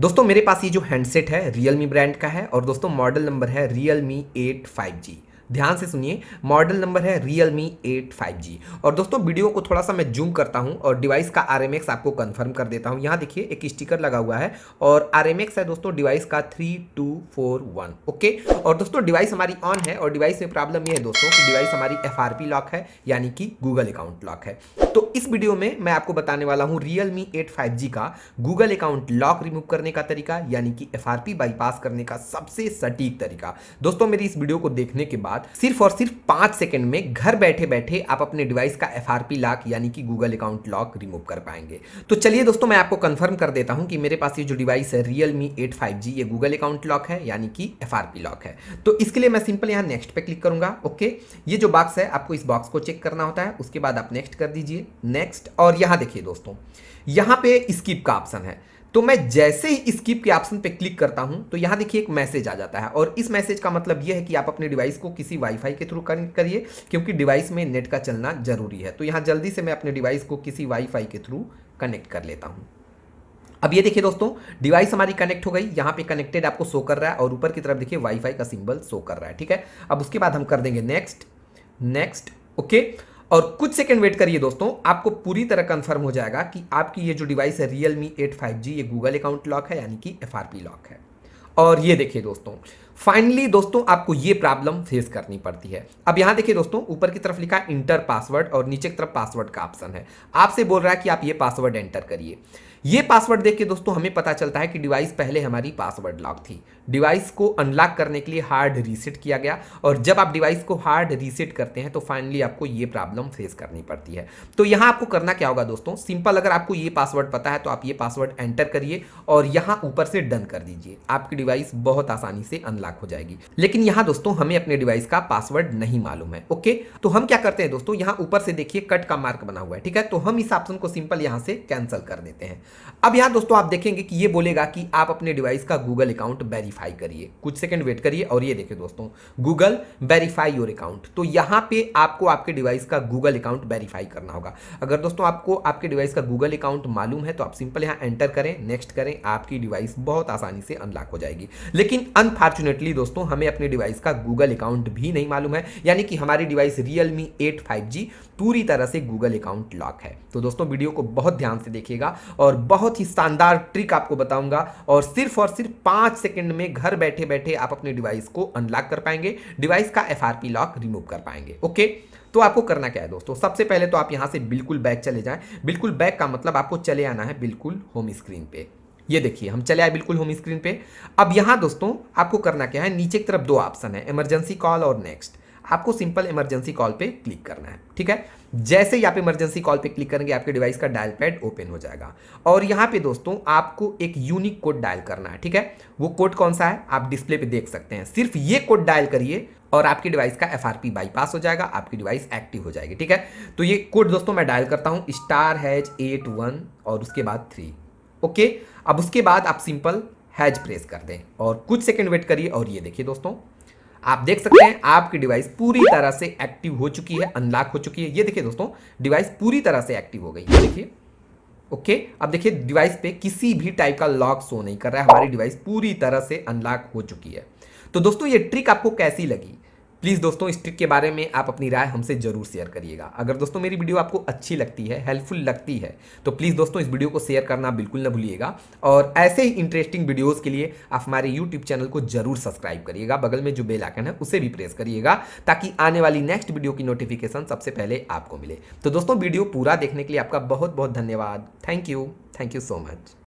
दोस्तों मेरे पास ये जो हैंडसेट है मी ब्रांड का है और दोस्तों मॉडल नंबर है मी एट फाइव जी ध्यान से सुनिए मॉडल नंबर है Realme 8 5G और दोस्तों वीडियो को थोड़ा सा मैं जूम करता हूं और डिवाइस का आर आपको कंफर्म कर देता हूं यहां देखिए एक स्टिकर लगा हुआ है और आर है दोस्तों डिवाइस का three two four one okay और दोस्तों डिवाइस हमारी ऑन है और डिवाइस में प्रॉब्लम ये है दोस्तों कि डिवाइस हमारी एफ लॉक है यानी कि गूगल अकाउंट लॉक है तो इस वीडियो में मैं आपको बताने वाला हूं रियल मी एट का गूगल अकाउंट लॉक रिमूव करने का तरीका यानी कि एफ बाईपास करने का सबसे सटीक तरीका दोस्तों मेरी इस वीडियो को देखने के बाद सिर्फ और सिर्फ पांच सेकेंड में घर बैठे बैठे आप अपने डिवाइस का एफ लॉक यानी कि गूगल अकाउंट लॉक रिमूव कर पाएंगे तो चलिए दोस्तों मैं आपको कंफर्म कर देता हूं कि मेरे पास ये जो डिवाइस है रियल मी एट ये गूगल अकाउंट लॉक है यानी कि एफ लॉक है तो इसके लिए मैं सिंपल यहां नेक्स्ट पे क्लिक करूंगा ओके ये जो बॉक्स है आपको इस बॉक्स को चेक करना होता है उसके बाद आप नेक्स्ट कर दीजिए देखिए नेक्स्ट और यहां देखिए दोस्तों यहां पे स्किप का ऑप्शन है तो मैं जैसे ही स्किप के ऑप्शन पे क्लिक करता हूं तो यहां देखिए एक मैसेज आ जाता है और इस मैसेज का मतलब यह है कि आप अपने डिवाइस को किसी वाईफाई के थ्रू कनेक्ट करिए क्योंकि डिवाइस में नेट का चलना जरूरी है तो यहां जल्दी से मैं अपने डिवाइस को किसी वाईफाई के थ्रू कनेक्ट कर लेता हूं अब ये देखिए दोस्तों डिवाइस हमारी कनेक्ट हो गई यहाँ पे कनेक्टेड आपको शो कर रहा है और ऊपर की तरफ देखिए वाईफाई का सिंबल शो कर रहा है ठीक है अब उसके बाद हम कर देंगे नेक्स्ट नेक्स्ट ओके okay? और कुछ सेकंड वेट करिए दोस्तों आपको पूरी तरह कंफर्म हो जाएगा कि आपकी ये जो डिवाइस है Realme eight five G ये गूगल अकाउंट लॉक है यानी कि एफ लॉक है और ये देखिए दोस्तों फाइनली दोस्तों आपको ये प्रॉब्लम फेस करनी पड़ती है अब यहाँ देखिए दोस्तों ऊपर की तरफ लिखा इंटर पासवर्ड और नीचे की तरफ पासवर्ड का ऑप्शन है आपसे बोल रहा है कि आप ये पासवर्ड एंटर करिए ये पासवर्ड देख के दोस्तों हमें पता चलता है कि डिवाइस पहले हमारी पासवर्ड लॉक थी डिवाइस को अनलॉक करने के लिए हार्ड रीसेट किया गया और जब आप डिवाइस को हार्ड रीसेट करते हैं तो फाइनली आपको ये प्रॉब्लम फेस करनी पड़ती है तो यहाँ आपको करना क्या होगा दोस्तों सिंपल अगर आपको ये पासवर्ड पता है तो आप ये पासवर्ड एंटर करिए और यहाँ ऊपर से डन कर दीजिए आपकी डिवाइस बहुत आसानी से अनलॉक लाख हो जाएगी लेकिन यहाँ दोस्तों हमें अपने डिवाइस का पासवर्ड नहीं मालूम है ओके तो हम क्या करते हैं दोस्तों यहाँ ऊपर से देखिए कट का मार्क बना हुआ है ठीक है तो हम इस ऑप्शन को सिंपल यहाँ से कैंसिल कर देते हैं अब यहाँ दोस्तों आप देखेंगे कि ये बोलेगा कि आप अपने डिवाइस का गूगल अकाउंट वेरीफाई करिए कुछ सेकंड वेट करिए और ये देखिए दोस्तों गूगल वेरीफाई योर अकाउंट तो यहाँ पे आपको आपके डिवाइस का गूगल अकाउंट वेरीफाई करना होगा अगर दोस्तों आपको आपके डिवाइस का गूगल अकाउंट मालूम है तो आप सिंपल यहाँ एंटर करें नेक्स्ट करें आपकी डिवाइस बहुत आसानी से अनलॉक हो जाएगी लेकिन अनफॉर्चुनेट एग्जैक्टली दोस्तों हमें अपने डिवाइस का गूगल अकाउंट भी नहीं मालूम है यानी कि हमारी डिवाइस रियल मी एट पूरी तरह से गूगल अकाउंट लॉक है तो दोस्तों वीडियो को बहुत ध्यान से देखिएगा और बहुत ही शानदार ट्रिक आपको बताऊंगा और सिर्फ और सिर्फ पाँच सेकेंड में घर बैठे बैठे आप अपने डिवाइस को अनलॉक कर पाएंगे डिवाइस का एफ लॉक रिमूव कर पाएंगे ओके तो आपको करना क्या है दोस्तों सबसे पहले तो आप यहां से बिल्कुल बैक चले जाएं बिल्कुल बैक का मतलब आपको चले आना है बिल्कुल होम स्क्रीन पे ये देखिए हम चले आए बिल्कुल होम स्क्रीन पे अब यहाँ दोस्तों आपको करना क्या है नीचे की तरफ दो ऑप्शन है इमरजेंसी कॉल और नेक्स्ट आपको सिंपल इमरजेंसी कॉल पे क्लिक करना है ठीक है जैसे ही आप इमरजेंसी कॉल पे क्लिक करेंगे आपके डिवाइस का डायल पैड ओपन हो जाएगा और यहाँ पे दोस्तों आपको एक यूनिक कोड डायल करना है ठीक है वो कोड कौन सा है आप डिस्प्ले पे देख सकते हैं सिर्फ ये कोड डायल करिए और आपकी डिवाइस का एफ बाईपास हो जाएगा आपकी डिवाइस एक्टिव हो जाएगी ठीक है तो ये कोड दोस्तों मैं डायल करता हूँ स्टार हैच एट वन और उसके बाद थ्री ओके अब उसके बाद आप सिंपल हैज प्रेस कर दें और कुछ सेकंड वेट करिए और ये देखिए दोस्तों आप देख सकते हैं आपकी डिवाइस पूरी तरह से एक्टिव हो चुकी है अनलॉक हो चुकी है ये देखिए दोस्तों डिवाइस पूरी तरह से एक्टिव हो गई देखिए ओके अब देखिए डिवाइस पे किसी भी टाइप का लॉक शो नहीं कर रहा है हमारी डिवाइस पूरी तरह से अनलॉक हो चुकी है तो दोस्तों ये ट्रिक आपको कैसी लगी प्लीज़ दोस्तों इस ट्रिक के बारे में आप अपनी राय हमसे ज़रूर शेयर करिएगा अगर दोस्तों मेरी वीडियो आपको अच्छी लगती है हेल्पफुल लगती है तो प्लीज़ दोस्तों इस वीडियो को शेयर करना बिल्कुल ना भूलिएगा और ऐसे ही इंटरेस्टिंग वीडियोज़ के लिए आप हमारे यूट्यूब चैनल को जरूर सब्सक्राइब करिएगा बगल में जो बेल आइकन है उसे भी प्रेस करिएगा ताकि आने वाली नेक्स्ट वीडियो की नोटिफिकेशन सबसे पहले आपको मिले तो दोस्तों वीडियो पूरा देखने के लिए आपका बहुत बहुत धन्यवाद thank you thank you so much